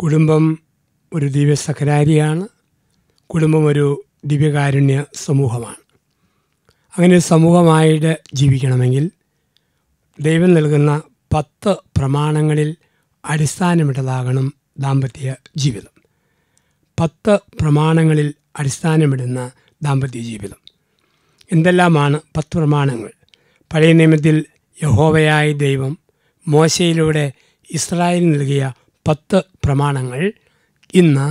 കുടുംബം ഒരു ദിവ്യ സഹരാരിയാണ് കുടുംബം ഒരു ദിവ്യകാരുണ്യ സമൂഹമാണ് അങ്ങനെ സമൂഹമായിട്ട് ജീവിക്കണമെങ്കിൽ ദൈവം നൽകുന്ന പത്ത് പ്രമാണങ്ങളിൽ അടിസ്ഥാനമിട്ടതാകണം ദാമ്പത്യ ജീവിതം പത്ത് പ്രമാണങ്ങളിൽ അടിസ്ഥാനമിടുന്ന ദാമ്പത്യ ജീവിതം എന്തെല്ലാമാണ് പത്ത് പ്രമാണങ്ങൾ പഴയ നിയമത്തിൽ യഹോവയായ ദൈവം മോശയിലൂടെ ഇസ്രായേൽ നൽകിയ പത്ത് പ്രമാണങ്ങൾ ഇന്ന്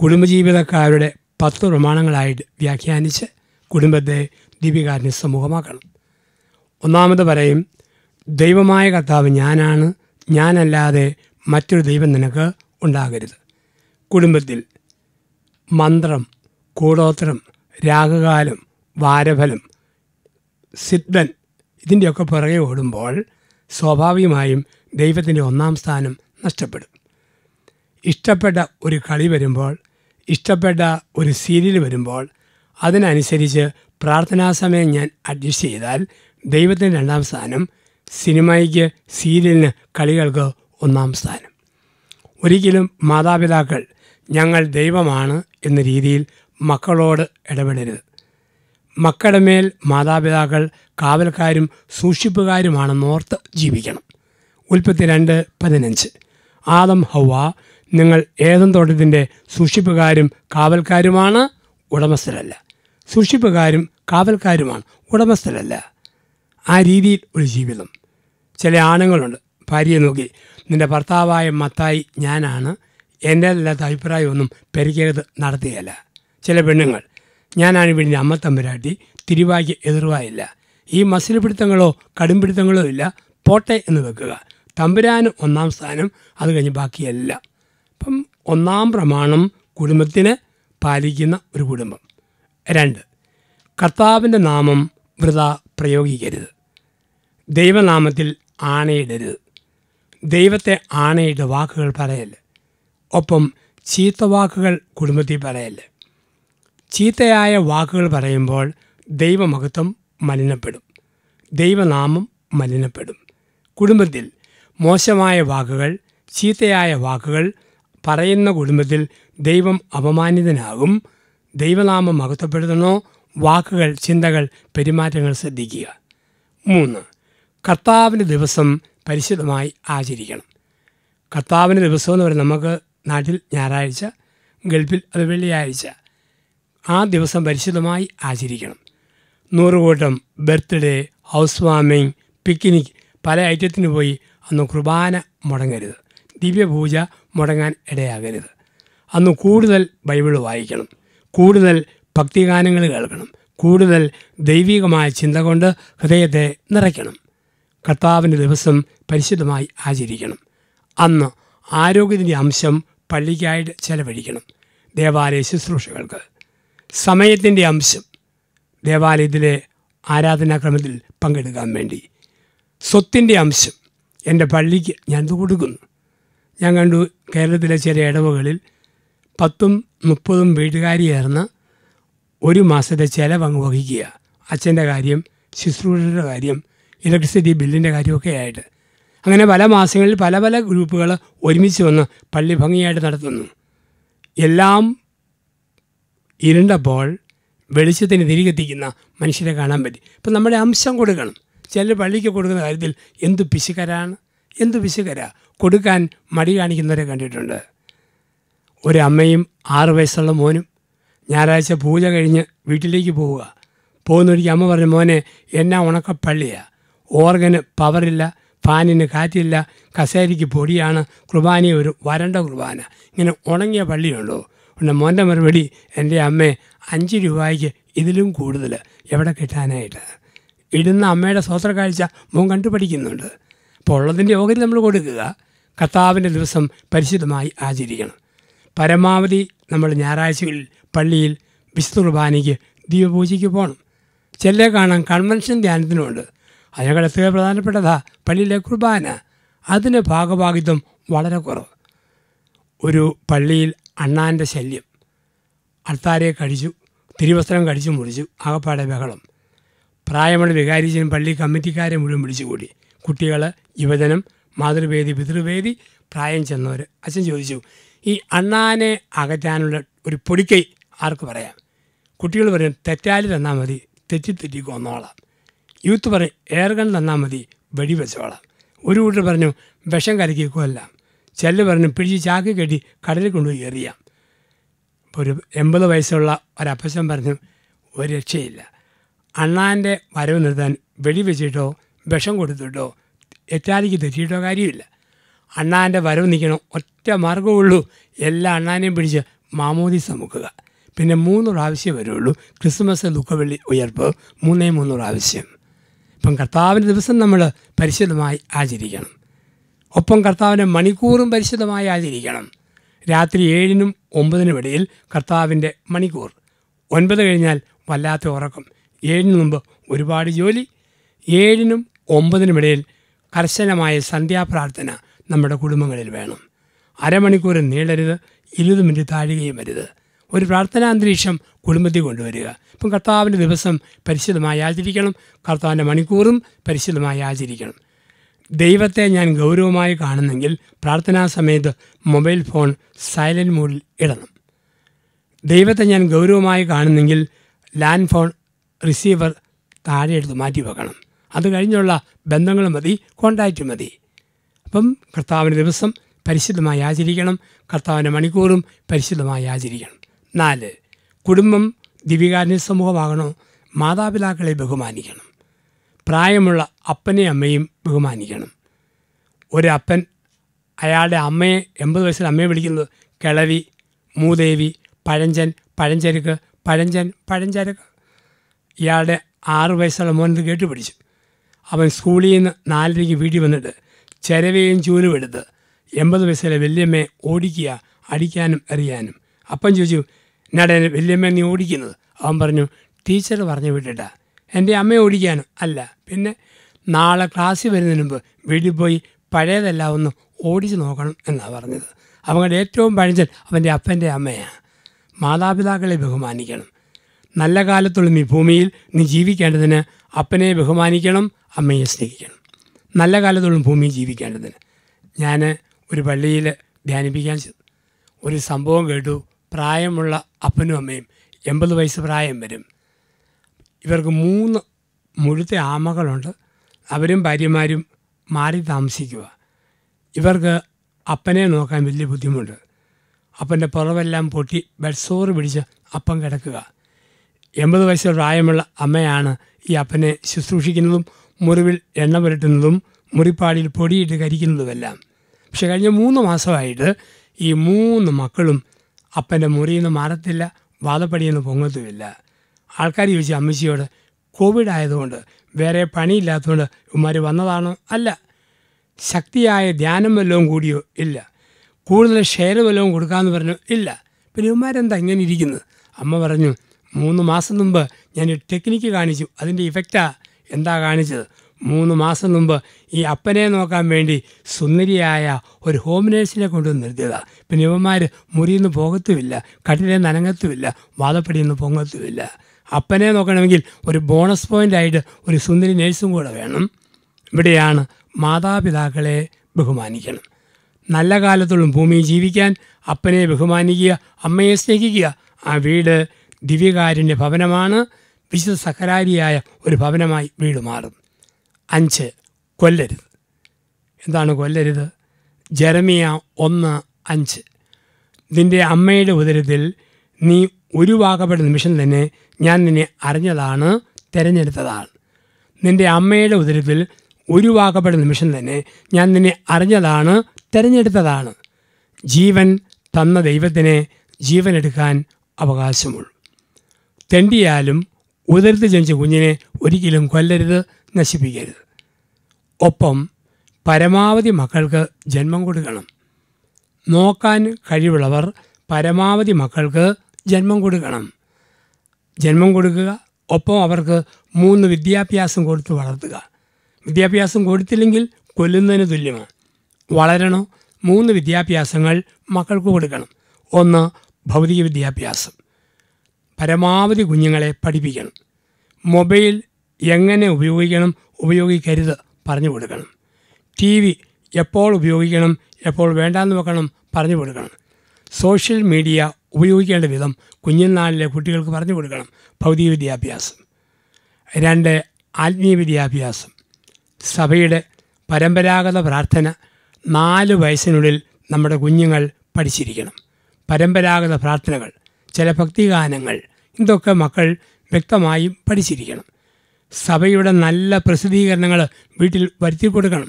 കുടുംബജീവിതക്കാരുടെ പത്ത് പ്രമാണങ്ങളായിട്ട് വ്യാഖ്യാനിച്ച് കുടുംബത്തെ ദീപികാരനെ സമൂഹമാക്കണം ഒന്നാമത് പറയും ദൈവമായ കർത്താവ് ഞാനാണ് ഞാനല്ലാതെ മറ്റൊരു ദൈവം നിനക്ക് ഉണ്ടാകരുത് കുടുംബത്തിൽ മന്ത്രം കൂടോത്രം രാഗകാലം വാരഫലം സിദ്ധൻ ഇതിൻ്റെയൊക്കെ പുറകെ ഓടുമ്പോൾ സ്വാഭാവികമായും ദൈവത്തിൻ്റെ ഒന്നാം സ്ഥാനം നഷ്ടപ്പെടും ഇഷ്ടപ്പെട്ട ഒരു കളി വരുമ്പോൾ ഇഷ്ടപ്പെട്ട ഒരു സീരിയൽ വരുമ്പോൾ അതിനനുസരിച്ച് പ്രാർത്ഥനാ സമയം ഞാൻ അഡ്ജസ്റ്റ് ചെയ്താൽ ദൈവത്തിന് രണ്ടാം സ്ഥാനം സിനിമയ്ക്ക് സീരിയലിന് കളികൾക്ക് ഒന്നാം സ്ഥാനം ഒരിക്കലും മാതാപിതാക്കൾ ഞങ്ങൾ ദൈവമാണ് എന്ന രീതിയിൽ മക്കളോട് ഇടപെടരുത് മക്കളുടെ മേൽ മാതാപിതാക്കൾ കാവൽക്കാരും സൂക്ഷിപ്പുകാരുമാണെന്നോർത്ത് ജീവിക്കണം ഉൽപ്പത്തി രണ്ട് പതിനഞ്ച് ആദം ഹവ നിങ്ങൾ ഏതം തോട്ടത്തിൻ്റെ സൂക്ഷിപ്പുകാരും കാവൽക്കാരുമാണ് ഉടമസ്ഥരല്ല സൂക്ഷിപ്പുകാരും കാവൽക്കാരുമാണ് ഉടമസ്ഥരല്ല ആ രീതിയിൽ ഒരു ജീവിതം ചില ആണുങ്ങളുണ്ട് ഭാര്യയെ നോക്കി നിൻ്റെ ഭർത്താവായ മത്തായി ഞാനാണ് എൻ്റേതല്ലാത്ത അഭിപ്രായമൊന്നും പെരുക്കരുത് നടത്തുകയല്ല ചില പെണ്ണുങ്ങൾ ഞാനാണ് വീടിൻ്റെ അമ്മത്തമ്പുരാട്ടി തിരുവാക്കി എതിർവായില്ല ഈ മസിൽ പിടുത്തങ്ങളോ കടുംപിടുത്തങ്ങളോ ഇല്ല പോട്ടെ എന്ന് വെക്കുക തമ്പുരാൻ ഒന്നാം സ്ഥാനം അത് കഴിഞ്ഞ് ബാക്കിയല്ല അപ്പം ഒന്നാം പ്രമാണം കുടുംബത്തിന് പാലിക്കുന്ന ഒരു കുടുംബം രണ്ട് കർത്താവിൻ്റെ നാമം വൃത പ്രയോഗിക്കരുത് ദൈവനാമത്തിൽ ആണയിടരുത് ദൈവത്തെ ആണയിട്ട് വാക്കുകൾ പറയല് ഒപ്പം ചീത്ത വാക്കുകൾ കുടുംബത്തിൽ പറയല് ചീത്തയായ വാക്കുകൾ പറയുമ്പോൾ ദൈവമഹത്വം മലിനപ്പെടും ദൈവനാമം മലിനപ്പെടും കുടുംബത്തിൽ മോശമായ വാക്കുകൾ ചീത്തയായ വാക്കുകൾ പറയുന്ന കുടുംബത്തിൽ ദൈവം അപമാനിതനാകും ദൈവനാമം മഹത്വപ്പെടുത്തണോ വാക്കുകൾ ചിന്തകൾ പെരുമാറ്റങ്ങൾ ശ്രദ്ധിക്കുക മൂന്ന് കർത്താവിൻ്റെ ദിവസം പരിശുദ്ധമായി ആചരിക്കണം കർത്താവിൻ്റെ ദിവസം എന്ന് പറയുന്നത് നമുക്ക് നാട്ടിൽ ഞായറാഴ്ച ഗൾഫിൽ അത് വെള്ളിയാഴ്ച ആ ദിവസം പരിശുദ്ധമായി ആചരിക്കണം നൂറുകൂട്ടം ബർത്ത്ഡേ ഹൗസ് വാമിങ് പിക്നിക് പല ഐറ്റത്തിന് പോയി അന്ന് കുർബാന മുടങ്ങരുത് ദിവ്യപൂജ മുടങ്ങാൻ ഇടയാകരുത് അന്ന് കൂടുതൽ ബൈബിൾ വായിക്കണം കൂടുതൽ ഭക്തിഗാനങ്ങൾ കേൾക്കണം കൂടുതൽ ദൈവികമായ ചിന്ത കൊണ്ട് ഹൃദയത്തെ നിറയ്ക്കണം കർത്താവിൻ്റെ ദിവസം പരിശുദ്ധമായി ആചരിക്കണം അന്ന് ആരോഗ്യത്തിൻ്റെ അംശം പള്ളിക്കായിട്ട് ചെലവഴിക്കണം ദേവാലയ ശുശ്രൂഷകൾക്ക് സമയത്തിൻ്റെ അംശം ദേവാലയത്തിലെ ആരാധനാക്രമത്തിൽ പങ്കെടുക്കാൻ വേണ്ടി സ്വത്തിൻ്റെ അംശം എൻ്റെ പള്ളിക്ക് ഇത് കൊടുക്കുന്നു ഞാൻ കണ്ടു കേരളത്തിലെ ചില ഇടവുകളിൽ പത്തും മുപ്പതും വീട്ടുകാരിയേർന്ന് ഒരു മാസത്തെ ചിലവ് അങ്ങ് വഹിക്കുക അച്ഛൻ്റെ കാര്യം ശുശ്രൂഷയുടെ കാര്യം ഇലക്ട്രിസിറ്റി ബില്ലിൻ്റെ കാര്യമൊക്കെ ആയിട്ട് അങ്ങനെ പല മാസങ്ങളിൽ പല പല ഗ്രൂപ്പുകൾ ഒരുമിച്ച് വന്ന് പള്ളി ഭംഗിയായിട്ട് നടത്തുന്നു എല്ലാം ഇരുണ്ടപ്പോൾ വെളിച്ചത്തിന് തിരികെത്തിക്കുന്ന മനുഷ്യരെ കാണാൻ പറ്റി ഇപ്പം നമ്മുടെ അംശം കൊടുക്കണം ചില പള്ളിക്ക് കൊടുക്കുന്ന കാര്യത്തിൽ എന്തു പിശുകരാണ് എന്തു പിശുകര കൊടുക്കാൻ മടി കാണിക്കുന്നവരെ കണ്ടിട്ടുണ്ട് ഒരമ്മയും ആറ് വയസ്സുള്ള മോനും ഞായറാഴ്ച പൂജ കഴിഞ്ഞ് വീട്ടിലേക്ക് പോവുക പോകുന്നൊരിക്കൽ അമ്മ പറഞ്ഞു മോനെ എന്നാ ഉണക്ക പള്ളിയാണ് ഓർഗന് പവറില്ല ഫാനിന് കാറ്റില്ല കസേരയ്ക്ക് പൊടിയാണ് കുർബാന ഒരു വരണ്ട കുർബാന ഇങ്ങനെ ഉണങ്ങിയ പള്ളിയുണ്ടോ പിന്നെ മോൻ്റെ മറുപടി എൻ്റെ അമ്മേ അഞ്ച് രൂപയ്ക്ക് ഇതിലും കൂടുതൽ എവിടെ കിട്ടാനായിട്ട് ഇടുന്ന അമ്മയുടെ സ്വത്ര കാഴ്ച മോൻ കണ്ടു പഠിക്കുന്നുണ്ട് അപ്പോൾ ഉള്ളതിൻ്റെ ഓഹരി നമ്മൾ കൊടുക്കുക കർത്താവിൻ്റെ ദിവസം പരിശുദ്ധമായി ആചരിക്കണം പരമാവധി നമ്മൾ ഞായറാഴ്ചകളിൽ പള്ളിയിൽ വിശുദ്ധ കുർബാനയ്ക്ക് ദീപപൂജയ്ക്ക് പോകണം ചെല്ലെ കാണാൻ കൺവെൻഷൻ ധ്യാനത്തിനുണ്ട് അതിനേക്കാൾ എത്ര പ്രധാനപ്പെട്ടതാ പള്ളിയിലെ കുർബാന അതിന് ഭാഗഭാഗിത്വം വളരെ കുറവ് ഒരു പള്ളിയിൽ അണ്ണാൻ്റെ ശല്യം അൾത്താരെ കഴിച്ചു തിരുവസ്ത്രം കടിച്ചു മുറിച്ചു ആകപ്പാടെ ബഹളം പ്രായമുള്ള വികാരിജനും പള്ളി കമ്മിറ്റിക്കാരെ മുഴുവൻ വിളിച്ചുകൂടി കുട്ടികൾ യുവജനം മാതൃവേദി പിതൃവേദി പ്രായം ചെന്നവർ അച്ഛൻ ചോദിച്ചു ഈ അണ്ണാനെ അകറ്റാനുള്ള ഒരു പൊടിക്കൈ ആർക്ക് പറയാം കുട്ടികൾ പറയും തെറ്റാലി തന്നാൽ മതി തെറ്റി തെറ്റി കൊന്നോളാം യൂത്ത് പറയും എയർഗൺ തന്നാൽ മതി വെടിവെച്ചോളാം ഒരു കൂട്ടർ പറഞ്ഞു വിഷം കലക്കി കൊല്ലാം ചെല്ല് പറഞ്ഞു പിടിച്ച് ചാക്ക് കെട്ടി കടലിൽ കൊണ്ടുപോയി എറിയാം ഒരു എൺപത് വയസ്സുള്ള ഒരപ്പച്ചൻ പറഞ്ഞു ഒരു രക്ഷയില്ല അണ്ണാൻ്റെ വരവ് നിർത്താൻ വെടിവെച്ചിട്ടോ വിഷം കൊടുത്തിട്ടോ എറ്റാലിക്ക് തെറ്റിയിട്ടോ കാര്യമില്ല അണ്ണാൻ്റെ വരവ് നിൽക്കണം ഒറ്റ മാർഗ്ഗമുള്ളൂ എല്ലാ അണ്ണാനെയും പിടിച്ച് മാമോദി സമുക്കുക പിന്നെ മൂന്ന് പ്രാവശ്യം വരുള്ളൂ ക്രിസ്മസ് ദുഃഖവെള്ളി ഉയർപ്പ് മൂന്നേ മൂന്ന് പ്രാവശ്യം ഇപ്പം കർത്താവിൻ്റെ ദിവസം നമ്മൾ പരിശുദ്ധമായി ആചരിക്കണം ഒപ്പം കർത്താവിൻ്റെ മണിക്കൂറും പരിശുദ്ധമായി ആചരിക്കണം രാത്രി ഏഴിനും ഒമ്പതിനും ഇടയിൽ കർത്താവിൻ്റെ മണിക്കൂർ ഒൻപത് കഴിഞ്ഞാൽ വല്ലാത്ത ഉറക്കം ഏഴിന് മുമ്പ് ഒരുപാട് ജോലി ഏഴിനും ഒമ്പതിനും ഇടയിൽ കർശനമായ സന്ധ്യാപ്രാർത്ഥന നമ്മുടെ കുടുംബങ്ങളിൽ വേണം അരമണിക്കൂർ നീളരുത് ഇരുപത് മിനിറ്റ് താഴുകയും വരുത് ഒരു പ്രാർത്ഥനാന്തരീക്ഷം കുടുംബത്തിൽ കൊണ്ടുവരിക ഇപ്പം കർത്താവിൻ്റെ ദിവസം പരിശുദ്ധമായി ആചരിക്കണം കർത്താവിൻ്റെ മണിക്കൂറും പരിശുദ്ധമായി ആചരിക്കണം ദൈവത്തെ ഞാൻ ഗൗരവമായി കാണുന്നെങ്കിൽ പ്രാർത്ഥനാ സമയത്ത് മൊബൈൽ ഫോൺ സൈലൻറ്റ് മോഡിൽ ഇടണം ദൈവത്തെ ഞാൻ ഗൗരവമായി കാണുന്നെങ്കിൽ ലാൻഡ് ഫോൺ റിസീവർ താഴെ എടുത്ത് മാറ്റി വെക്കണം അത് കഴിഞ്ഞുള്ള ബന്ധങ്ങൾ മതി കോണ്ടാക്റ്റ് മതി അപ്പം കർത്താവിന് ദിവസം പരിശുദ്ധമായി ആചരിക്കണം കർത്താവിൻ്റെ മണിക്കൂറും പരിശുദ്ധമായി ആചരിക്കണം നാല് കുടുംബം ദിവികാരുണ്യ സമൂഹമാകണോ മാതാപിതാക്കളെ ബഹുമാനിക്കണം പ്രായമുള്ള അപ്പനെയും അമ്മയും ബഹുമാനിക്കണം ഒരപ്പൻ അയാളുടെ അമ്മയെ എൺപത് വയസ്സിൽ അമ്മയെ വിളിക്കുന്നത് കിളവി മൂദേവി പഴഞ്ചൻ പഴഞ്ചരക്ക് പഴഞ്ചൻ പഴഞ്ചരക്ക് ഇയാളുടെ ആറ് വയസ്സുള്ള മോനത് കേട്ട് പിടിച്ചു അവൻ സ്കൂളിൽ നിന്ന് നാലരയ്ക്ക് വീട്ടിൽ വന്നിട്ട് ചിരവയും ചൂലും എടുത്ത് എൺപത് വയസ്സിലെ വല്യമ്മയെ ഓടിക്കുക അടിക്കാനും എറിയാനും അപ്പം ചോദിച്ചു എന്നാടെ വല്യമ്മ നീ ഓടിക്കുന്നത് അവൻ പറഞ്ഞു ടീച്ചർ പറഞ്ഞു വിട്ടിട്ടാ എൻ്റെ അമ്മയെ ഓടിക്കാനും അല്ല പിന്നെ നാളെ ക്ലാസ്സിൽ വരുന്നതിന് മുമ്പ് വീട്ടിൽ പോയി പഴയതെല്ലാം ഒന്ന് ഓടിച്ചു നോക്കണം എന്നാണ് പറഞ്ഞത് അവങ്ങളുടെ ഏറ്റവും പഴഞ്ചൻ അവൻ്റെ അപ്പൻ്റെ അമ്മയാണ് മാതാപിതാക്കളെ ബഹുമാനിക്കണം നല്ല കാലത്തോളം ഈ ഭൂമിയിൽ നീ ജീവിക്കേണ്ടതിന് അപ്പനെ ബഹുമാനിക്കണം അമ്മയെ സ്നേഹിക്കണം നല്ല കാലത്തോളം ഭൂമിയിൽ ജീവിക്കേണ്ടതിന് ഞാൻ ഒരു പള്ളിയിൽ ധ്യാനിപ്പിക്കാൻ ഒരു സംഭവം കേട്ടു പ്രായമുള്ള അപ്പനും അമ്മയും എൺപത് വയസ്സ് പ്രായം വരും ഇവർക്ക് മൂന്ന് മുഴുത്ത ആമകളുണ്ട് അവരും ഭാര്യമാരും മാറി താമസിക്കുക ഇവർക്ക് അപ്പനെ നോക്കാൻ വലിയ ബുദ്ധിമുട്ട് അപ്പൻ്റെ പുറവെല്ലാം പൊട്ടി ബെഡ്സോറ് പിടിച്ച് അപ്പം കിടക്കുക എൺപത് വയസ്സ് പ്രായമുള്ള അമ്മയാണ് ഈ അപ്പനെ ശുശ്രൂഷിക്കുന്നതും മുറിവിൽ എണ്ണ പുരട്ടുന്നതും മുറിപ്പാടിൽ പൊടിയിട്ട് കരിക്കുന്നതുമെല്ലാം പക്ഷെ കഴിഞ്ഞ മൂന്ന് മാസമായിട്ട് ഈ മൂന്ന് മക്കളും അപ്പൻ്റെ മുറിയിൽ നിന്ന് മാറത്തില്ല വാദപ്പടിയെന്ന് പൊങ്ങത്തുമില്ല ആൾക്കാർ ചോദിച്ച അമ്മച്ചിയോട് കോവിഡ് ആയതുകൊണ്ട് വേറെ പണിയില്ലാത്തതുകൊണ്ട് ഇവന്മാർ വന്നതാണോ അല്ല ശക്തിയായ ധ്യാനം വല്ലതും കൂടിയോ ഇല്ല കൂടുതൽ ഷെയർ വല്ലതും കൊടുക്കാമെന്ന് പറഞ്ഞു ഇല്ല പിന്നെ ഇവന്മാരെന്താ ഇങ്ങനെ ഇരിക്കുന്നത് അമ്മ പറഞ്ഞു മൂന്ന് മാസം മുമ്പ് ഞാൻ ടെക്നിക്ക് കാണിച്ചു അതിൻ്റെ ഇഫക്റ്റാ എന്താ കാണിച്ചത് മൂന്ന് മാസം മുമ്പ് ഈ അപ്പനെ നോക്കാൻ വേണ്ടി സുന്ദരിയായ ഒരു ഹോം നേഴ്സിനെ കൊണ്ടുവന്ന് നിർത്തിയതാണ് പിന്നെ ഇവന്മാർ മുറിയിൽ നിന്ന് പോകത്തുമില്ല കട്ടിലെ നനങ്ങത്തുമില്ല വാതപ്പടിയിൽ നിന്ന് പൊങ്ങത്തുമില്ല അപ്പനെ നോക്കണമെങ്കിൽ ഒരു ബോണസ് പോയിൻ്റായിട്ട് ഒരു സുന്ദരി നേഴ്സും കൂടെ വേണം ഇവിടെയാണ് മാതാപിതാക്കളെ ബഹുമാനിക്കണം നല്ല കാലത്തോളം ഭൂമിയിൽ ജീവിക്കാൻ അപ്പനെ ബഹുമാനിക്കുക അമ്മയെ സ്നേഹിക്കുക ആ വീട് ദിവ്യകാരുണ്യ ഭവനമാണ് വിശുദ്ധ സഹരാരിയായ ഒരു ഭവനമായി വീട് മാറും അഞ്ച് കൊല്ലരുത് എന്താണ് കൊല്ലരുത് ജെറമിയ ഒന്ന് അഞ്ച് നിൻ്റെ അമ്മയുടെ ഉദരത്തിൽ നീ വാകപ്പെട്ട നിമിഷം തന്നെ ഞാൻ നിന്നെ അറിഞ്ഞതാണ് തിരഞ്ഞെടുത്തതാണ് നിൻ്റെ അമ്മയുടെ ഉദരത്തിൽ വാകപ്പെട്ട നിമിഷം തന്നെ ഞാൻ നിന്നെ അറിഞ്ഞതാണ് തിരഞ്ഞെടുത്തതാണ് ജീവൻ തന്ന ദൈവത്തിനെ ജീവനെടുക്കാൻ അവകാശമുള്ളൂ തെണ്ടിയാലും ഉദരത്ത് ജനിച്ച കുഞ്ഞിനെ ഒരിക്കലും കൊല്ലരുത് നശിപ്പിക്കരുത് ഒപ്പം പരമാവധി മക്കൾക്ക് ജന്മം കൊടുക്കണം നോക്കാൻ കഴിവുള്ളവർ പരമാവധി മക്കൾക്ക് ജന്മം കൊടുക്കണം ജന്മം കൊടുക്കുക ഒപ്പം അവർക്ക് മൂന്ന് വിദ്യാഭ്യാസം കൊടുത്ത് വളർത്തുക വിദ്യാഭ്യാസം കൊടുത്തില്ലെങ്കിൽ കൊല്ലുന്നതിന് തുല്യമാണ് വളരണോ മൂന്ന് വിദ്യാഭ്യാസങ്ങൾ മക്കൾക്ക് കൊടുക്കണം ഒന്ന് ഭൗതിക വിദ്യാഭ്യാസം പരമാവധി കുഞ്ഞുങ്ങളെ പഠിപ്പിക്കണം മൊബൈൽ എങ്ങനെ ഉപയോഗിക്കണം ഉപയോഗിക്കരുത് പറഞ്ഞു കൊടുക്കണം ടി വി എപ്പോൾ ഉപയോഗിക്കണം എപ്പോൾ വേണ്ടാന്ന് വെക്കണം പറഞ്ഞു കൊടുക്കണം സോഷ്യൽ മീഡിയ ഉപയോഗിക്കേണ്ട വിധം കുഞ്ഞുനാളിലെ കുട്ടികൾക്ക് പറഞ്ഞു കൊടുക്കണം ഭൗതിക വിദ്യാഭ്യാസം രണ്ട് ആത്മീയ വിദ്യാഭ്യാസം സഭയുടെ പരമ്പരാഗത പ്രാർത്ഥന നാല് വയസ്സിനുള്ളിൽ നമ്മുടെ കുഞ്ഞുങ്ങൾ പഠിച്ചിരിക്കണം പരമ്പരാഗത പ്രാർത്ഥനകൾ ചില ഭക്തിഗാനങ്ങൾ ഇതൊക്കെ മക്കൾ വ്യക്തമായും പഠിച്ചിരിക്കണം സഭയുടെ നല്ല പ്രസിദ്ധീകരണങ്ങൾ വീട്ടിൽ വരുത്തി കൊടുക്കണം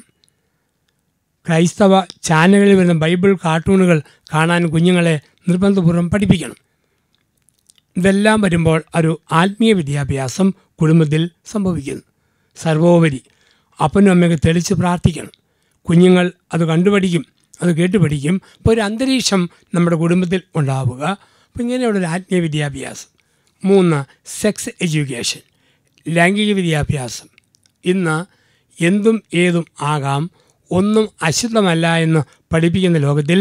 ക്രൈസ്തവ ചാനലുകളിൽ വരുന്ന ബൈബിൾ കാർട്ടൂണുകൾ കാണാൻ കുഞ്ഞുങ്ങളെ നിർബന്ധപൂർവ്വം പഠിപ്പിക്കണം ഇതെല്ലാം വരുമ്പോൾ ഒരു ആത്മീയ വിദ്യാഭ്യാസം കുടുംബത്തിൽ സംഭവിക്കുന്നു സർവോപരി അപ്പനും അമ്മയ്ക്ക് തെളിച്ച് പ്രാർത്ഥിക്കണം കുഞ്ഞുങ്ങൾ അത് കണ്ടുപഠിക്കും അത് കേട്ടുപഠിക്കും ഇപ്പോൾ അപ്പോൾ ഒരു അന്തരീക്ഷം നമ്മുടെ കുടുംബത്തിൽ ഉണ്ടാവുക അപ്പോൾ ഇങ്ങനെയുള്ളൊരു ആത്മീയ വിദ്യാഭ്യാസം മൂന്ന് സെക്സ് എഡ്യൂക്കേഷൻ ലൈംഗിക വിദ്യാഭ്യാസം ഇന്ന് എന്തും ഏതും ആകാം ഒന്നും അശുദ്ധമല്ല എന്ന് പഠിപ്പിക്കുന്ന ലോകത്തിൽ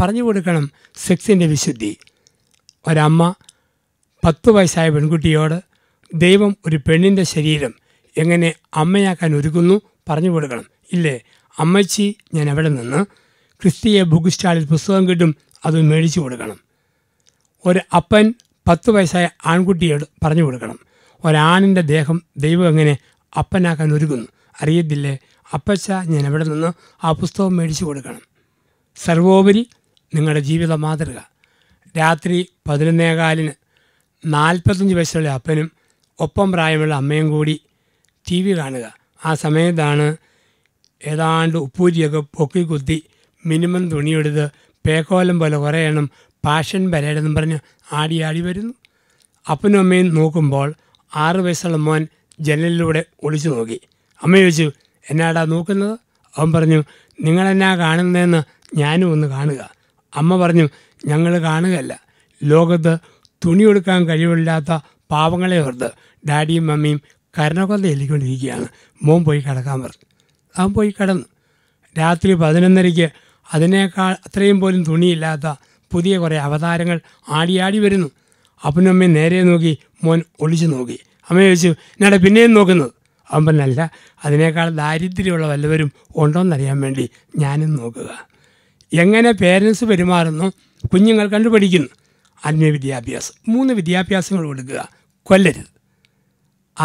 പറഞ്ഞു കൊടുക്കണം സെക്സിൻ്റെ വിശുദ്ധി ഒരമ്മ പത്ത് വയസ്സായ പെൺകുട്ടിയോട് ദൈവം ഒരു പെണ്ണിൻ്റെ ശരീരം എങ്ങനെ അമ്മയാക്കാൻ ഒരുക്കുന്നു പറഞ്ഞു കൊടുക്കണം ഇല്ലേ അമ്മച്ചി ഞാൻ എവിടെ നിന്ന് ക്രിസ്തീയ ബുക്ക് സ്റ്റാളിൽ പുസ്തകം കിട്ടും അത് മേടിച്ചു കൊടുക്കണം ഒരു അപ്പൻ പത്ത് വയസ്സായ ആൺകുട്ടിയോട് പറഞ്ഞു കൊടുക്കണം ഒരാണിൻ്റെ ദേഹം ദൈവം എങ്ങനെ അപ്പനാക്കാൻ ഒരുങ്ങുന്നു അറിയത്തില്ലേ അപ്പച്ച ഞാൻ എവിടെ നിന്ന് ആ പുസ്തകം മേടിച്ചു കൊടുക്കണം സർവോപരി നിങ്ങളുടെ ജീവിത മാതൃക രാത്രി പതിനൊന്നേകാലിന് നാൽപ്പത്തഞ്ച് വയസ്സുള്ള അപ്പനും ഒപ്പം പ്രായമുള്ള അമ്മയും കൂടി ടി വി കാണുക ആ സമയത്താണ് ഏതാണ്ട് ഉപ്പൂരിയൊക്കെ പൊക്കി കുത്തി മിനിമം തുണിയെടുത്ത് പേക്കോലം പോലെ കുറേ എണ്ണം പാഷൻ പരേഡ് പറഞ്ഞ് ആടി ആടി വരുന്നു അപ്പനും അമ്മയും നോക്കുമ്പോൾ ആറ് വയസ്സുള്ള മോൻ ജനലിലൂടെ ഒളിച്ചു നോക്കി അമ്മ ചോദിച്ചു എന്നാടാ നോക്കുന്നത് അവൻ പറഞ്ഞു നിങ്ങളെന്നാ കാണുന്നതെന്ന് ഞാനും ഒന്ന് കാണുക അമ്മ പറഞ്ഞു ഞങ്ങൾ കാണുകയല്ല ലോകത്ത് കൊടുക്കാൻ കഴിവില്ലാത്ത പാവങ്ങളെ ഓർത്ത് ഡാഡിയും മമ്മിയും കരണക്കൊന്ത എല്ലിക്കൊണ്ടിരിക്കുകയാണ് മോൻ പോയി കിടക്കാൻ പറഞ്ഞു അവൻ പോയി കിടന്നു രാത്രി പതിനൊന്നരയ്ക്ക് അതിനേക്കാൾ അത്രയും പോലും തുണിയില്ലാത്ത പുതിയ കുറേ അവതാരങ്ങൾ ആടിയാടി വരുന്നു അപ്പനമ്മയും നേരെ നോക്കി മോൻ ഒളിച്ചു നോക്കി അമ്മ ചോദിച്ചു എന്നാടെ പിന്നെയും നോക്കുന്നത് അവൻ പറഞ്ഞല്ല അതിനേക്കാൾ ദാരിദ്ര്യമുള്ള വല്ലവരും ഉണ്ടോയെന്നറിയാൻ വേണ്ടി ഞാനും നോക്കുക എങ്ങനെ പേരൻസ് പെരുമാറുന്നു കുഞ്ഞുങ്ങൾ കണ്ടുപഠിക്കുന്നു അന്യ വിദ്യാഭ്യാസം മൂന്ന് വിദ്യാഭ്യാസങ്ങൾ കൊടുക്കുക കൊല്ലരുത്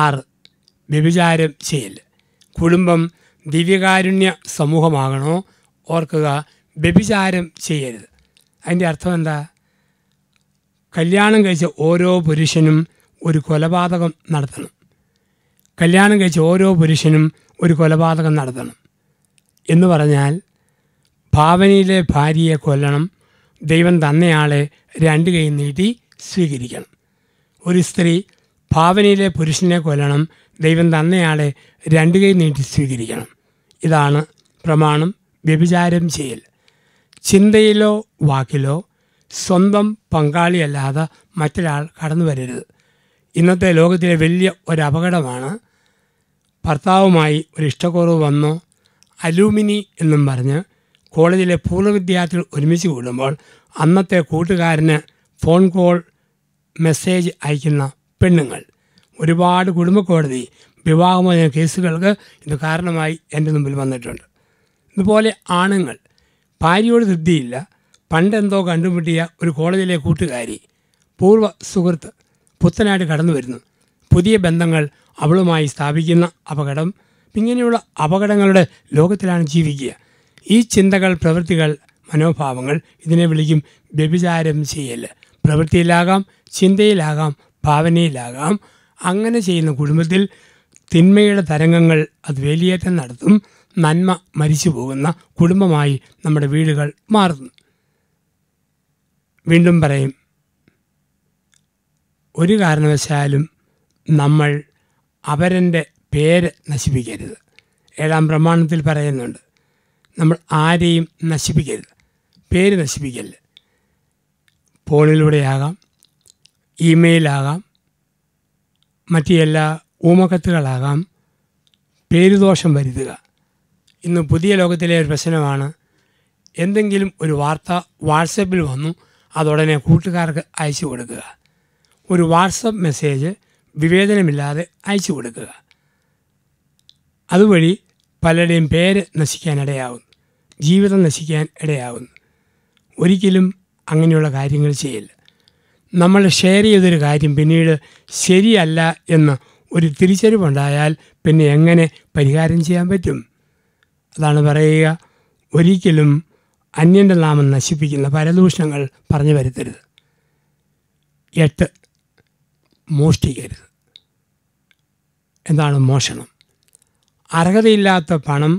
ആറ് വ്യഭിചാരം ചെയ്യൽ കുടുംബം ദിവ്യകാരുണ്യ സമൂഹമാകണോ ഓർക്കുക വ്യഭിചാരം ചെയ്യരുത് അതിൻ്റെ അർത്ഥം എന്താ കല്യാണം കഴിച്ച ഓരോ പുരുഷനും ഒരു കൊലപാതകം നടത്തണം കല്യാണം കഴിച്ച ഓരോ പുരുഷനും ഒരു കൊലപാതകം നടത്തണം എന്ന് പറഞ്ഞാൽ ഭാവനയിലെ ഭാര്യയെ കൊല്ലണം ദൈവം തന്നയാളെ രണ്ട് കൈ നീട്ടി സ്വീകരിക്കണം ഒരു സ്ത്രീ ഭാവനയിലെ പുരുഷനെ കൊല്ലണം ദൈവം തന്നയാളെ രണ്ട് കൈ നീട്ടി സ്വീകരിക്കണം ഇതാണ് പ്രമാണം വ്യഭിചാരം ചെയ്യൽ ചിന്തയിലോ വാക്കിലോ സ്വന്തം പങ്കാളിയല്ലാതെ മറ്റൊരാൾ കടന്നു വരരുത് ഇന്നത്തെ ലോകത്തിലെ വലിയ ഒരപകടമാണ് ഭർത്താവുമായി ഒരു ഇഷ്ടക്കുറവ് വന്നോ അലൂമിനി എന്നും പറഞ്ഞ് കോളേജിലെ പൂർവ്വ വിദ്യാർത്ഥികൾ ഒരുമിച്ച് കൂടുമ്പോൾ അന്നത്തെ കൂട്ടുകാരന് ഫോൺ കോൾ മെസ്സേജ് അയക്കുന്ന പെണ്ണുങ്ങൾ ഒരുപാട് കുടുംബ കോടതി വിവാഹമോചന കേസുകൾക്ക് ഇത് കാരണമായി എൻ്റെ മുമ്പിൽ വന്നിട്ടുണ്ട് ഇതുപോലെ ആണുങ്ങൾ ഭാര്യയോട് തൃപ്തിയില്ല പണ്ടെന്തോ കണ്ടുമുട്ടിയ ഒരു കോളേജിലെ കൂട്ടുകാരി പൂർവ്വ സുഹൃത്ത് പുത്തനായിട്ട് കടന്നു വരുന്നു പുതിയ ബന്ധങ്ങൾ അവളുമായി സ്ഥാപിക്കുന്ന അപകടം ഇങ്ങനെയുള്ള അപകടങ്ങളുടെ ലോകത്തിലാണ് ജീവിക്കുക ഈ ചിന്തകൾ പ്രവൃത്തികൾ മനോഭാവങ്ങൾ ഇതിനെ വിളിക്കും വ്യഭിചാരം ചെയ്യൽ പ്രവൃത്തിയിലാകാം ചിന്തയിലാകാം ഭാവനയിലാകാം അങ്ങനെ ചെയ്യുന്ന കുടുംബത്തിൽ തിന്മയുടെ തരംഗങ്ങൾ അത് വേലിയേറ്റം നടത്തും നന്മ മരിച്ചു പോകുന്ന കുടുംബമായി നമ്മുടെ വീടുകൾ മാറുന്നു വീണ്ടും പറയും ഒരു കാരണവശാലും നമ്മൾ അവരൻ്റെ പേര് നശിപ്പിക്കരുത് ഏഴാം പ്രമാണത്തിൽ പറയുന്നുണ്ട് നമ്മൾ ആരെയും നശിപ്പിക്കരുത് പേര് നശിപ്പിക്കല്ല ഫോണിലൂടെയാകാം ഇമെയിലാകാം മറ്റു എല്ലാ ഊമക്കത്തുകളാകാം പേരുദോഷം വരുത്തുക ഇന്ന് പുതിയ ലോകത്തിലെ ഒരു പ്രശ്നമാണ് എന്തെങ്കിലും ഒരു വാർത്ത വാട്സപ്പിൽ വന്നു അതുടനെ കൂട്ടുകാർക്ക് അയച്ചു കൊടുക്കുക ഒരു വാട്സപ്പ് മെസ്സേജ് വിവേചനമില്ലാതെ അയച്ചു കൊടുക്കുക അതുവഴി പലരുടെയും പേര് നശിക്കാൻ ജീവിതം നശിക്കാൻ ഇടയാവും ഒരിക്കലും അങ്ങനെയുള്ള കാര്യങ്ങൾ ചെയ്യില്ല നമ്മൾ ഷെയർ ചെയ്തൊരു കാര്യം പിന്നീട് ശരിയല്ല എന്ന് ഒരു തിരിച്ചറിവുണ്ടായാൽ പിന്നെ എങ്ങനെ പരിഹാരം ചെയ്യാൻ പറ്റും അതാണ് പറയുക ഒരിക്കലും അന്യൻ്റെ നാമം നശിപ്പിക്കുന്ന പരദൂഷണങ്ങൾ പറഞ്ഞു വരുത്തരുത് എട്ട് മോഷ്ടിക്കരുത് എന്താണ് മോഷണം അർഹതയില്ലാത്ത പണം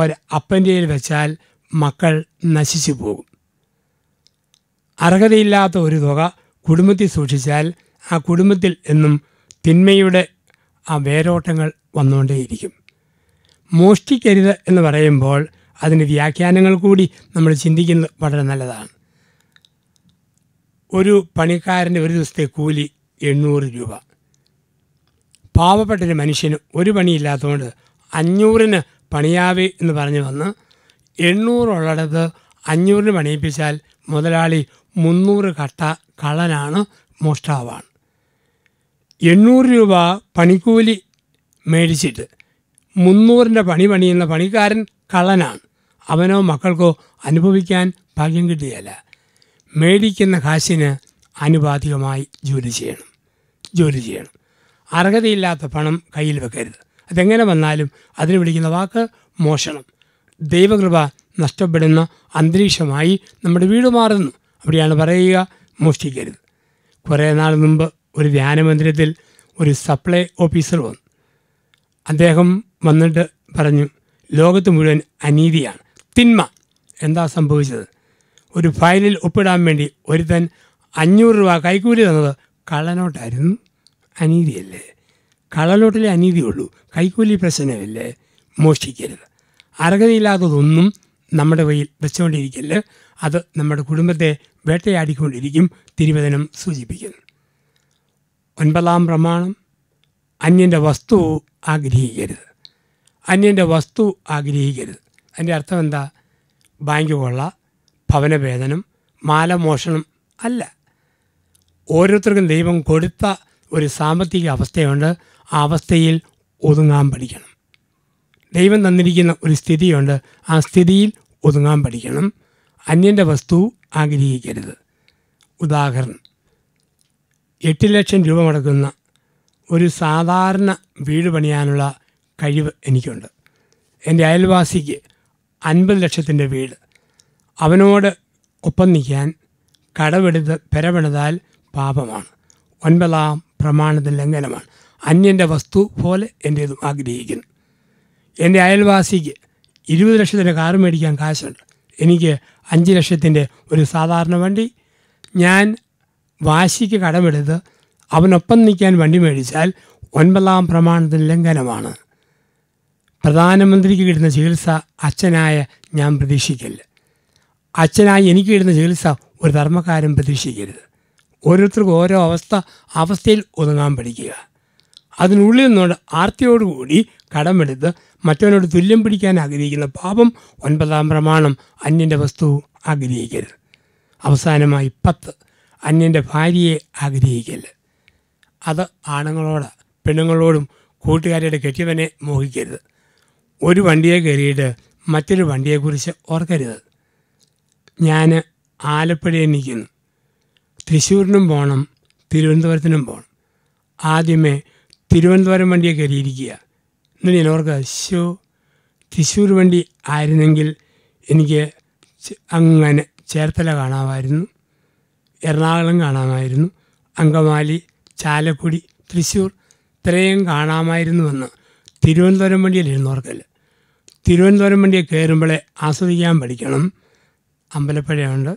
ഒരു അപ്പൻ്റെയിൽ വെച്ചാൽ മക്കൾ നശിച്ചു പോകും അർഹതയില്ലാത്ത ഒരു തുക കുടുംബത്തിൽ സൂക്ഷിച്ചാൽ ആ കുടുംബത്തിൽ എന്നും തിന്മയുടെ ആ വേരോട്ടങ്ങൾ വന്നുകൊണ്ടേയിരിക്കും മോഷ്ടിക്കരുത് എന്ന് പറയുമ്പോൾ അതിന് വ്യാഖ്യാനങ്ങൾ കൂടി നമ്മൾ ചിന്തിക്കുന്നത് വളരെ നല്ലതാണ് ഒരു പണിക്കാരൻ്റെ ഒരു ദിവസത്തെ കൂലി എണ്ണൂറ് രൂപ പാവപ്പെട്ടൊരു മനുഷ്യന് ഒരു പണിയില്ലാത്തതുകൊണ്ട് അഞ്ഞൂറിന് പണിയാവേ എന്ന് പറഞ്ഞു വന്ന് എണ്ണൂറുള്ളടത്ത് അഞ്ഞൂറിന് പണിയിപ്പിച്ചാൽ മുതലാളി മുന്നൂറ് കട്ട കള്ളനാണ് മോഷ്ടാവാണ് എണ്ണൂറ് രൂപ പണിക്കൂലി മേടിച്ചിട്ട് മുന്നൂറിൻ്റെ പണി പണിയുന്ന പണിക്കാരൻ കള്ളനാണ് അവനോ മക്കൾക്കോ അനുഭവിക്കാൻ ഭാഗ്യം കിട്ടിയല്ല മേടിക്കുന്ന കാശിന് അനുപാതികമായി ജോലി ചെയ്യണം ജോലി ചെയ്യണം അർഹതയില്ലാത്ത പണം കയ്യിൽ വെക്കരുത് അതെങ്ങനെ വന്നാലും അതിന് വിളിക്കുന്ന വാക്ക് മോഷണം ദൈവകൃപ നഷ്ടപ്പെടുന്ന അന്തരീക്ഷമായി നമ്മുടെ വീട് മാറുന്നു അവിടെയാണ് പറയുക മോഷ്ടിക്കരുത് കുറേ നാൾ മുമ്പ് ഒരു ധ്യാനമന്ദിരത്തിൽ ഒരു സപ്ലൈ ഓഫീസർ വന്നു അദ്ദേഹം വന്നിട്ട് പറഞ്ഞു ലോകത്ത് മുഴുവൻ അനീതിയാണ് തിന്മ എന്താ സംഭവിച്ചത് ഒരു ഫയലിൽ ഒപ്പിടാൻ വേണ്ടി ഒരുത്തൻ അഞ്ഞൂറ് രൂപ കൈക്കൂലി തന്നത് കള്ളനോട്ടായിരുന്നു അനീതിയല്ലേ കള്ളനോട്ടിലെ അനീതിയുള്ളൂ കൈക്കൂലി പ്രശ്നമല്ലേ മോഷ്ടിക്കരുത് അർഹതയില്ലാത്തതൊന്നും നമ്മുടെ കയ്യിൽ വെച്ചുകൊണ്ടിരിക്കല് അത് നമ്മുടെ കുടുംബത്തെ വേട്ടയാടിക്കൊണ്ടിരിക്കും തിരുവചനം സൂചിപ്പിക്കുന്നു ഒൻപതാം പ്രമാണം അന്യൻ്റെ വസ്തു ആഗ്രഹിക്കരുത് അന്യൻ്റെ വസ്തു ആഗ്രഹിക്കരുത് അതിൻ്റെ അർത്ഥം എന്താ ബാങ്ക് കൊള്ള ഭവനവേദനം മാലമോഷണം അല്ല ഓരോരുത്തർക്കും ദൈവം കൊടുത്ത ഒരു സാമ്പത്തിക അവസ്ഥയുണ്ട് ആ അവസ്ഥയിൽ ഒതുങ്ങാൻ പഠിക്കണം ദൈവം തന്നിരിക്കുന്ന ഒരു സ്ഥിതിയുണ്ട് ആ സ്ഥിതിയിൽ ഒതുങ്ങാൻ പഠിക്കണം അന്യൻ്റെ വസ്തു ആഗ്രഹിക്കരുത് ഉദാഹരണം എട്ട് ലക്ഷം രൂപ മുടക്കുന്ന ഒരു സാധാരണ വീട് പണിയാനുള്ള കഴിവ് എനിക്കുണ്ട് എൻ്റെ അയൽവാസിക്ക് അൻപത് ലക്ഷത്തിൻ്റെ വീട് അവനോട് ഒപ്പം നിൽക്കാൻ കടവെടുത്ത് പെരവെടുത്താൽ പാപമാണ് ഒൻപതാം പ്രമാണത്തിൽ ലംഘനമാണ് അന്യൻ്റെ വസ്തു പോലെ എൻ്റേതും ആഗ്രഹിക്കുന്നു എൻ്റെ അയൽവാസിക്ക് ഇരുപത് ലക്ഷത്തിൻ്റെ കാർ മേടിക്കാൻ കാശുണ്ട് എനിക്ക് അഞ്ച് ലക്ഷത്തിൻ്റെ ഒരു സാധാരണ വണ്ടി ഞാൻ വാശിക്ക് കടമെടുത്ത് അവനൊപ്പം നിൽക്കാൻ വണ്ടി മേടിച്ചാൽ ഒൻപതാം പ്രമാണത്തിൽ ലംഘനമാണ് പ്രധാനമന്ത്രിക്ക് കിട്ടുന്ന ചികിത്സ അച്ഛനായ ഞാൻ പ്രതീക്ഷിക്കില്ല അച്ഛനായി എനിക്ക് കിട്ടുന്ന ചികിത്സ ഒരു ധർമ്മക്കാരൻ പ്രതീക്ഷിക്കരുത് ഓരോരുത്തർക്കും ഓരോ അവസ്ഥ അവസ്ഥയിൽ ഒതുങ്ങാൻ പഠിക്കുക അതിനുള്ളിൽ നിന്നോട് ആർത്തിയോടുകൂടി കടമെടുത്ത് മറ്റവനോട് തുല്യം പിടിക്കാൻ ആഗ്രഹിക്കുന്ന പാപം ഒൻപതാം പ്രമാണം അന്യൻ്റെ വസ്തു ആഗ്രഹിക്കരുത് അവസാനമായി പത്ത് അന്യൻ്റെ ഭാര്യയെ ആഗ്രഹിക്കല് അത് ആണുങ്ങളോട് പെണ്ണുങ്ങളോടും കൂട്ടുകാരുടെ കെട്ടിയവനെ മോഹിക്കരുത് ഒരു വണ്ടിയെ കയറിയിട്ട് മറ്റൊരു വണ്ടിയെക്കുറിച്ച് ഓർക്കരുത് ഞാൻ ആലപ്പുഴയിൽ നിൽക്കുന്നു തൃശ്ശൂരിനും പോകണം തിരുവനന്തപുരത്തിനും പോകണം ആദ്യമേ തിരുവനന്തപുരം വണ്ടിയെ കയറിയിരിക്കുക എന്നിട്ട് ഞാൻ ഓർക്കുക ശോ തൃശ്ശൂർ വണ്ടി ആയിരുന്നെങ്കിൽ എനിക്ക് അങ്ങനെ ചേർത്തല കാണാമായിരുന്നു എറണാകുളം കാണാമായിരുന്നു അങ്കമാലി ചാലക്കുടി തൃശ്ശൂർ ഇത്രയും കാണാമായിരുന്നുവെന്ന് തിരുവനന്തപുരം വണ്ടിയിൽ ഇരുന്നവർക്കല്ല തിരുവനന്തപുരം വണ്ടിയിൽ കയറുമ്പോഴേ ആസ്വദിക്കാൻ പഠിക്കണം അമ്പലപ്പുഴയുണ്ട്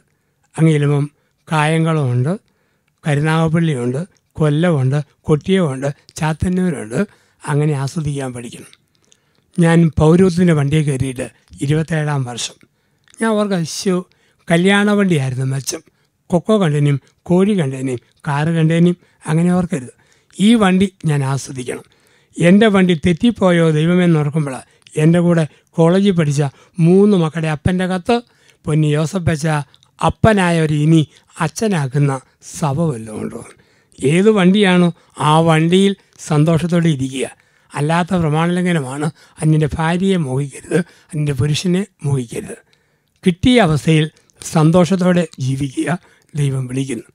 അങ്ങ് ചെല്ലുമ്പം കായംകുളമുണ്ട് കരുനാഗപ്പള്ളിയുണ്ട് കൊല്ലമുണ്ട് കൊട്ടിയമുണ്ട് ചാത്തന്നൂരുണ്ട് അങ്ങനെ ആസ്വദിക്കാൻ പഠിക്കണം ഞാൻ പൗരത്വത്തിൻ്റെ വണ്ടിയെ കയറിയിട്ട് ഇരുപത്തേഴാം വർഷം ഞാൻ അവർക്ക് അശു കല്യാണ വണ്ടിയായിരുന്നു മെച്ചം കൊക്കോ കണ്ടേനും കോഴി കണ്ടേനെയും കാറ് കണ്ടേനെയും അങ്ങനെ ഓർക്കരുത് ഈ വണ്ടി ഞാൻ ആസ്വദിക്കണം എൻ്റെ വണ്ടി തെറ്റിപ്പോയോ ദൈവമെന്ന് ഓർക്കുമ്പോൾ എൻ്റെ കൂടെ കോളേജിൽ പഠിച്ച മൂന്ന് മക്കളുടെ അപ്പൻ്റെ കത്ത് പൊന്നി വെച്ച അപ്പനായ ഒരു ഇനി അച്ഛനാക്കുന്ന സഭ വല്ലതും ഉണ്ടോ ഏത് വണ്ടിയാണോ ആ വണ്ടിയിൽ സന്തോഷത്തോടെ ഇരിക്കുക അല്ലാത്ത പ്രമാണലംഘനമാണ് അന്യൻ്റെ ഭാര്യയെ മോഹിക്കരുത് അന്യൻ്റെ പുരുഷനെ മോഹിക്കരുത് കിട്ടിയ അവസ്ഥയിൽ സന്തോഷത്തോടെ ജീവിക്കുക ദൈവം വിളിക്കുന്നു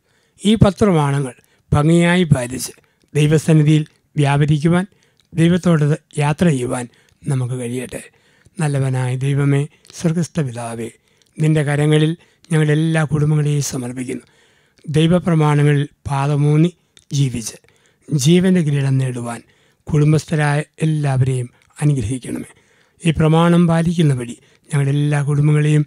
ഈ പത്ത് പ്രമാണങ്ങൾ ഭംഗിയായി പാലിച്ച് ദൈവസന്നിധിയിൽ വ്യാപരിക്കുവാൻ ദൈവത്തോട് യാത്ര ചെയ്യുവാൻ നമുക്ക് കഴിയട്ടെ നല്ലവനായ ദൈവമേ സ്വർഗസ്ഥ പിതാവേ നിൻ്റെ കരങ്ങളിൽ ഞങ്ങളെല്ലാ കുടുംബങ്ങളെയും സമർപ്പിക്കുന്നു ദൈവപ്രമാണങ്ങളിൽ പാതമൂന്നി ജീവിച്ച് ജീവൻ്റെ കിരീടം നേടുവാൻ കുടുംബസ്ഥരായ എല്ലാവരെയും അനുഗ്രഹിക്കണമേ ഈ പ്രമാണം പാലിക്കുന്ന വഴി ഞങ്ങളെല്ലാ കുടുംബങ്ങളെയും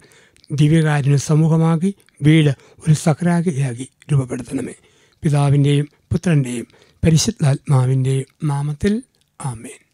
ദിവ്യകാരുണ്യ സമൂഹമാക്കി വീട് ഒരു സക്രാഗിയാക്കി രൂപപ്പെടുത്തണമേ പിതാവിൻ്റെയും പുത്രൻ്റെയും പരിശുദ്ധാത്മാവിൻ്റെയും നാമത്തിൽ Amén.